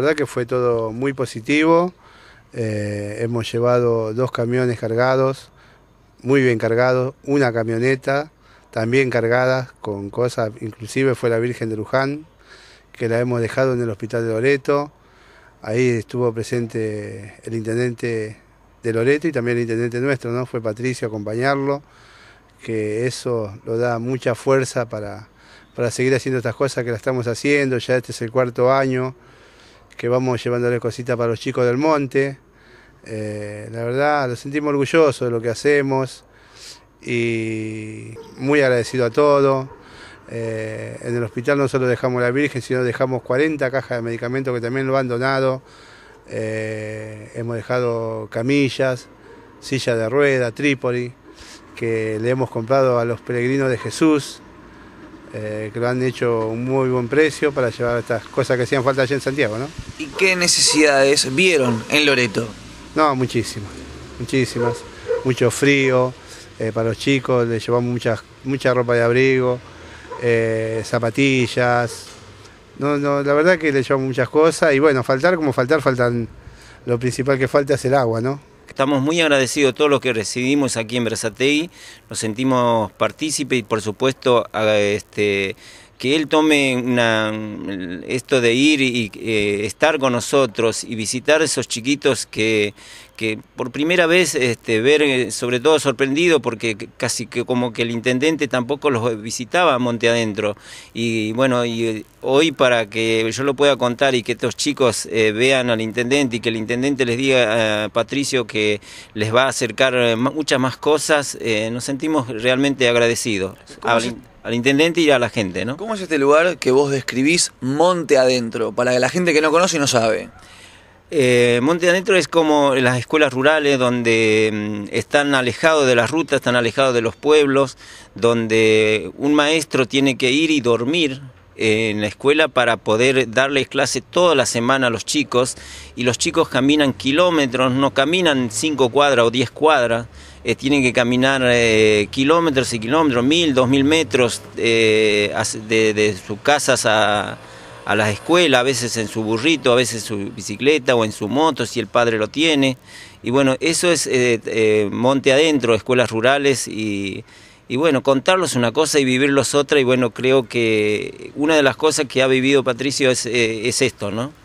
La verdad que fue todo muy positivo, eh, hemos llevado dos camiones cargados, muy bien cargados, una camioneta también cargada con cosas, inclusive fue la Virgen de Luján, que la hemos dejado en el Hospital de Loreto, ahí estuvo presente el intendente de Loreto y también el intendente nuestro, ¿no? Fue Patricio acompañarlo, que eso lo da mucha fuerza para, para seguir haciendo estas cosas que las estamos haciendo, ya este es el cuarto año que vamos llevándoles cositas para los chicos del monte. Eh, la verdad, nos sentimos orgullosos de lo que hacemos y muy agradecido a todo. Eh, en el hospital no solo dejamos la Virgen, sino dejamos 40 cajas de medicamentos que también lo han donado. Eh, hemos dejado camillas, sillas de rueda, trípoli, que le hemos comprado a los peregrinos de Jesús, eh, que lo han hecho un muy buen precio para llevar estas cosas que hacían falta allá en Santiago, ¿no? ¿Y qué necesidades vieron en Loreto? No, muchísimas, muchísimas. Mucho frío eh, para los chicos, les llevamos muchas, mucha ropa de abrigo, eh, zapatillas. No, no, la verdad que le llevamos muchas cosas y bueno, faltar como faltar, faltan. Lo principal que falta es el agua, ¿no? Estamos muy agradecidos todos los que recibimos aquí en Brasatei, nos sentimos partícipes y por supuesto este, que Él tome esto de ir y eh, estar con nosotros y visitar esos chiquitos que, que por primera vez este, ver, eh, sobre todo sorprendido, porque casi que como que el intendente tampoco los visitaba a Monte Adentro. Y bueno, eh, hoy para que yo lo pueda contar y que estos chicos vean al intendente y que el intendente les diga a Patricio que les va a acercar muchas más cosas, nos sentimos realmente agradecidos al intendente y a la gente, ¿no? ¿Cómo es este lugar que vos describís monte adentro, para la gente que no conoce y no sabe? Eh, monte Adentro es como las escuelas rurales donde mm, están alejados de las rutas, están alejados de los pueblos, donde un maestro tiene que ir y dormir en la escuela para poder darles clase toda la semana a los chicos y los chicos caminan kilómetros, no caminan 5 cuadras o 10 cuadras, eh, tienen que caminar eh, kilómetros y kilómetros, mil, dos mil metros eh, de, de, sus casas a, a las escuelas, a veces en su burrito, a veces su bicicleta o en su moto si el padre lo tiene. Y bueno, eso es monte adentro, escuelas rurales y y bueno, contarlos una cosa y vivirlos otra, y bueno, creo que una de las cosas que ha vivido Patricio es, eh, es esto, ¿no?